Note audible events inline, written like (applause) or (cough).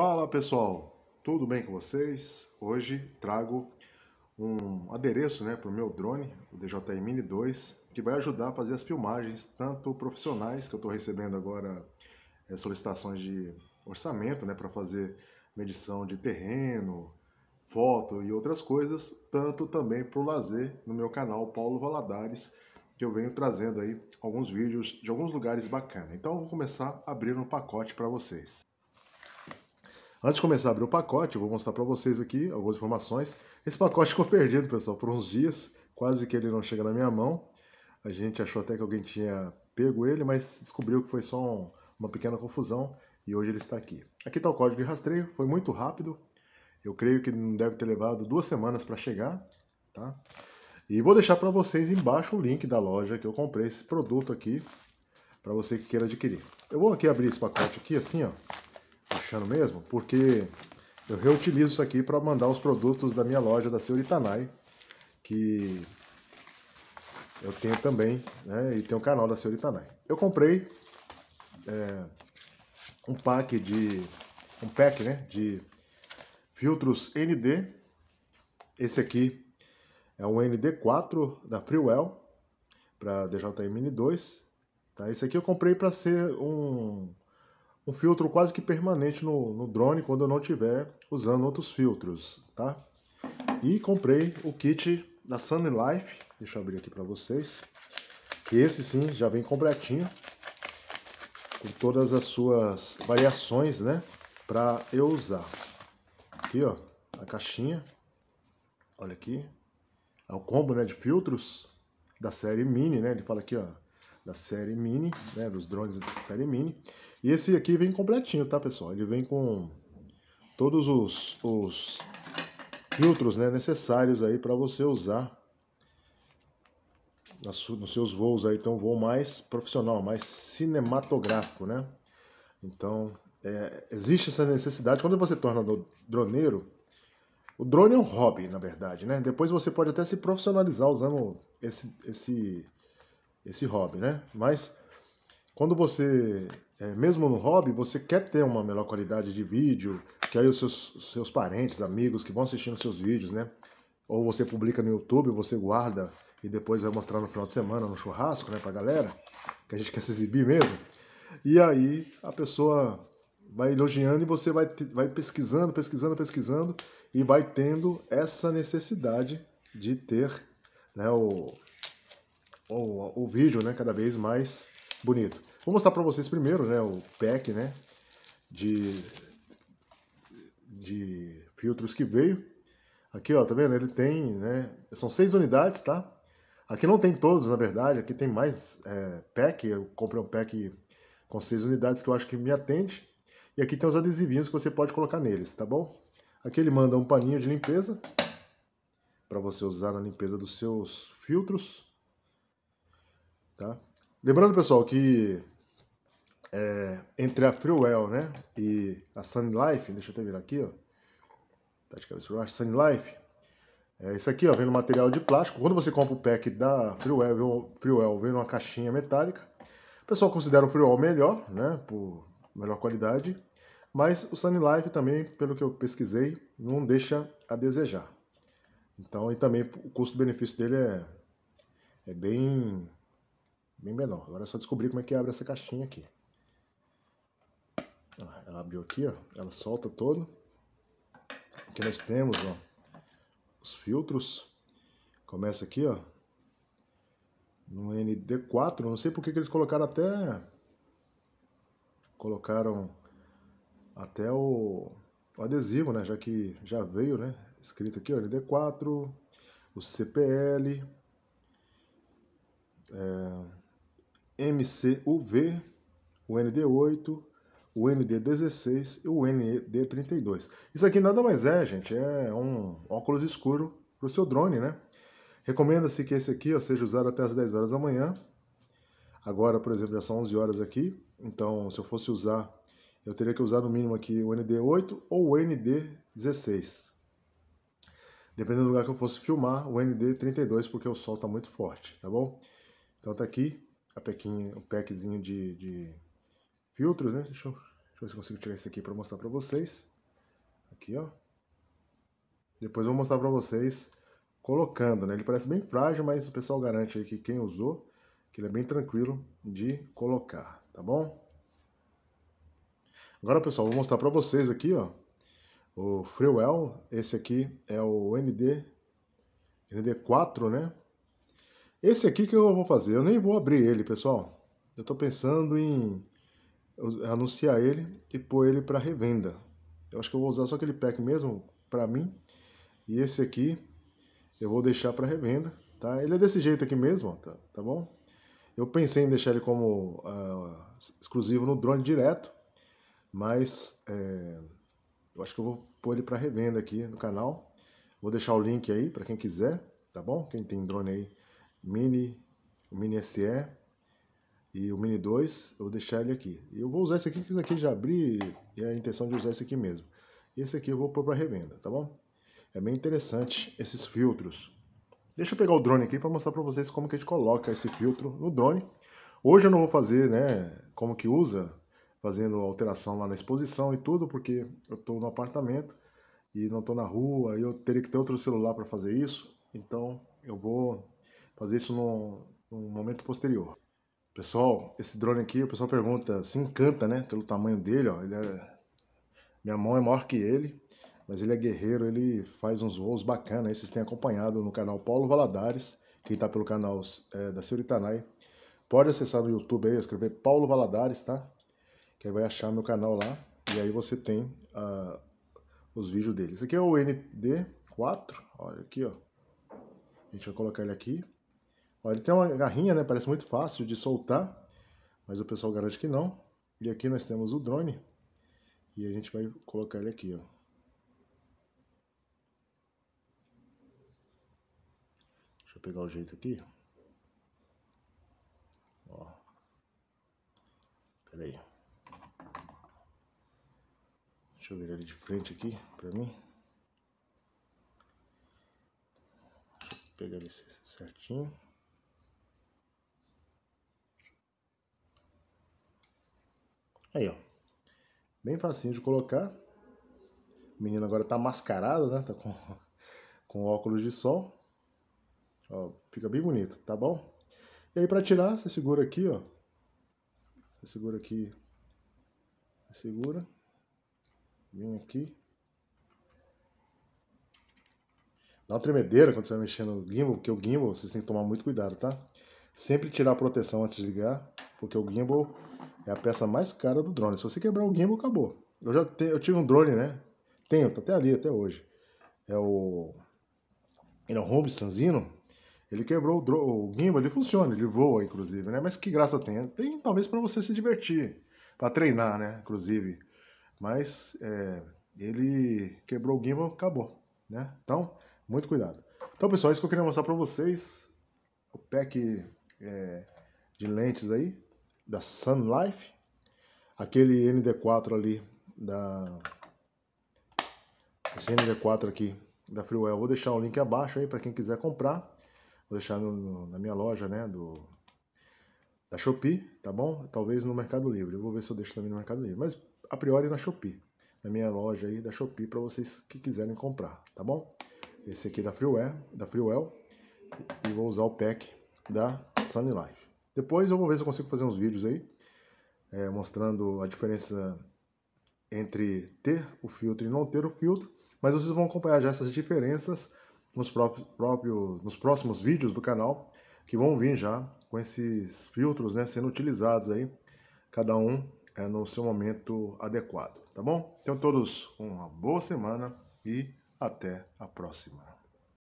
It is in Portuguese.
Fala pessoal, tudo bem com vocês? Hoje trago um adereço né, para o meu drone, o DJI Mini 2, que vai ajudar a fazer as filmagens, tanto profissionais, que eu estou recebendo agora é, solicitações de orçamento né, para fazer medição de terreno, foto e outras coisas, tanto também para o lazer no meu canal Paulo Valadares, que eu venho trazendo aí alguns vídeos de alguns lugares bacanas. Então eu vou começar a abrir um pacote para vocês. Antes de começar a abrir o pacote, eu vou mostrar para vocês aqui algumas informações. Esse pacote (laughs) ficou perdido, pessoal, por uns dias, quase que ele não chega na minha mão. A gente achou até que alguém tinha pego ele, mas descobriu que foi só um, uma pequena confusão e hoje ele está aqui. Aqui está o código de rastreio, foi muito rápido. Eu creio que não deve ter levado duas semanas para chegar, tá? E vou deixar para vocês embaixo o link da loja que eu comprei esse produto aqui para você que queira adquirir. Eu vou aqui abrir esse pacote aqui assim, ó achando mesmo, porque eu reutilizo isso aqui para mandar os produtos da minha loja da Nai que eu tenho também, né, e tem um canal da Nai Eu comprei é, um pack de um pack, né, de filtros ND. Esse aqui é um ND4 da Freewell para DJM Mini 2. Tá? Esse aqui eu comprei para ser um um filtro quase que permanente no, no drone quando eu não estiver usando outros filtros, tá? E comprei o kit da Sunny Life, deixa eu abrir aqui para vocês, que esse sim já vem completinho, com todas as suas variações, né, para eu usar. Aqui, ó, a caixinha, olha aqui, é o combo, né, de filtros da série Mini, né, ele fala aqui, ó, da série Mini, né, dos drones da série Mini. E esse aqui vem completinho, tá, pessoal? Ele vem com todos os, os filtros né, necessários aí para você usar nas, nos seus voos aí, então voo mais profissional, mais cinematográfico, né? Então, é, existe essa necessidade. Quando você torna droneiro, o drone é um hobby, na verdade, né? Depois você pode até se profissionalizar usando esse, esse esse hobby, né? Mas quando você, é, mesmo no hobby, você quer ter uma melhor qualidade de vídeo, que aí os seus, seus parentes, amigos que vão assistindo os seus vídeos, né? Ou você publica no YouTube, você guarda e depois vai mostrar no final de semana no churrasco, né, pra galera, que a gente quer se exibir mesmo. E aí a pessoa vai elogiando e você vai, vai pesquisando, pesquisando, pesquisando e vai tendo essa necessidade de ter né, o, o, o vídeo né, cada vez mais bonito. Vou mostrar para vocês primeiro né, o pack né, de, de filtros que veio. Aqui, ó, tá vendo? Ele tem, né, são seis unidades, tá? Aqui não tem todos, na verdade, aqui tem mais é, pack, eu comprei um pack com seis unidades que eu acho que me atende. E aqui tem os adesivinhos que você pode colocar neles, tá bom? Aqui ele manda um paninho de limpeza, para você usar na limpeza dos seus filtros. Tá? Lembrando, pessoal, que é, entre a Freewell né, e a Sun Life, deixa eu até virar aqui, ó, tá de cabeça para baixo, Sun Life, é, esse aqui ó, vem no material de plástico. Quando você compra o pack da Freewell, Freewell vem numa caixinha metálica. O pessoal considera o Freewell melhor, né, por melhor qualidade, mas o Sun Life também, pelo que eu pesquisei, não deixa a desejar. Então, e também o custo-benefício dele é, é bem bem menor. Agora é só descobrir como é que abre essa caixinha aqui. Ah, ela abriu aqui, ó, ela solta todo. Aqui nós temos ó, os filtros. Começa aqui, ó, no ND4. Não sei porque que eles colocaram até... Colocaram até o, o adesivo, né? Já que já veio, né? Escrito aqui, ó, ND4, o CPL... É, MCUV, o ND8, o ND16 e o ND32. Isso aqui nada mais é, gente, é um óculos escuro para o seu drone, né? Recomenda-se que esse aqui ó, seja usado até as 10 horas da manhã. Agora, por exemplo, já são 11 horas aqui, então se eu fosse usar, eu teria que usar no mínimo aqui o ND8 ou o ND16. Dependendo do lugar que eu fosse filmar, o ND32, porque o sol está muito forte, tá bom? Então tá aqui a pequinha, um packzinho de, de filtros, né? Deixa eu, deixa eu ver se consigo tirar esse aqui para mostrar para vocês. Aqui, ó. Depois eu vou mostrar para vocês colocando, né? Ele parece bem frágil, mas o pessoal garante aí que quem usou, que ele é bem tranquilo de colocar, tá bom? Agora, pessoal, vou mostrar para vocês aqui, ó. O Freewell, esse aqui é o ND, ND4, né? Esse aqui que eu vou fazer, eu nem vou abrir ele, pessoal. Eu estou pensando em anunciar ele e pôr ele para revenda. Eu acho que eu vou usar só aquele pack mesmo para mim. E esse aqui eu vou deixar para revenda, tá? Ele é desse jeito aqui mesmo, tá, tá bom? Eu pensei em deixar ele como uh, exclusivo no drone direto, mas é, eu acho que eu vou pôr ele para revenda aqui no canal. Vou deixar o link aí para quem quiser, tá bom? Quem tem drone aí Mini, o Mini SE e o Mini 2, eu vou deixar ele aqui. Eu vou usar esse aqui, que esse aqui já abri e é a intenção de usar esse aqui mesmo. Esse aqui eu vou pôr para revenda, tá bom? É bem interessante esses filtros. Deixa eu pegar o drone aqui para mostrar para vocês como que a gente coloca esse filtro no drone. Hoje eu não vou fazer, né, como que usa, fazendo alteração lá na exposição e tudo, porque eu estou no apartamento e não estou na rua, e eu teria que ter outro celular para fazer isso. Então eu vou fazer isso num, num momento posterior. Pessoal, esse drone aqui, o pessoal pergunta, se encanta, né, pelo tamanho dele, ó, ele é... minha mão é maior que ele, mas ele é guerreiro, ele faz uns voos bacanas, vocês têm acompanhado no canal Paulo Valadares, quem tá pelo canal é, da Ciuritanai, pode acessar no YouTube aí, escrever Paulo Valadares, tá? Que aí vai achar meu canal lá, e aí você tem uh, os vídeos dele. Esse aqui é o ND4, olha aqui, ó. A gente vai colocar ele aqui. Ó, ele tem uma garrinha, né? Parece muito fácil de soltar, mas o pessoal garante que não. E aqui nós temos o drone. E a gente vai colocar ele aqui, ó. Deixa eu pegar o jeito aqui. Ó. Pera aí. Deixa eu virar ele de frente aqui pra mim. Deixa eu pegar ele certinho. Aí, ó. Bem facinho de colocar. O menino agora tá mascarado, né? Tá com, (laughs) com óculos de sol. Ó, fica bem bonito, tá bom? E aí para tirar, você segura aqui, ó. Você segura aqui. Você segura. Vem aqui. Dá uma tremedeira quando você vai mexendo no gimbal, porque o gimbal vocês têm que tomar muito cuidado, tá? Sempre tirar a proteção antes de ligar porque o gimbal é a peça mais cara do drone. Se você quebrar o gimbal, acabou. Eu já eu tive um drone, né? Tenho, tá até ali, até hoje. É o... Ele é um Home Sanzino. Ele quebrou o, o gimbal, ele funciona, ele voa, inclusive, né? Mas que graça tem? Tem talvez para você se divertir, para treinar, né? Inclusive. Mas é... ele quebrou o gimbal, acabou, né? Então, muito cuidado. Então, pessoal, é isso que eu queria mostrar para vocês. O pack é... de lentes aí da Sun Life, aquele ND4 ali da esse ND4 aqui da Freewell Vou deixar o link abaixo aí para quem quiser comprar. Vou deixar no, no, na minha loja, né, do da Shopee, tá bom? Talvez no Mercado Livre. Eu vou ver se eu deixo também no Mercado Livre, mas a priori na Shopee, na minha loja aí da Shopee para vocês que quiserem comprar, tá bom? Esse aqui da Freewell da Freewell, e vou usar o pack da Sunny Life. Depois eu vou ver se eu consigo fazer uns vídeos aí, é, mostrando a diferença entre ter o filtro e não ter o filtro, mas vocês vão acompanhar já essas diferenças nos, próprios, nos próximos vídeos do canal, que vão vir já com esses filtros né, sendo utilizados aí, cada um é, no seu momento adequado, tá bom? Então todos uma boa semana e até a próxima.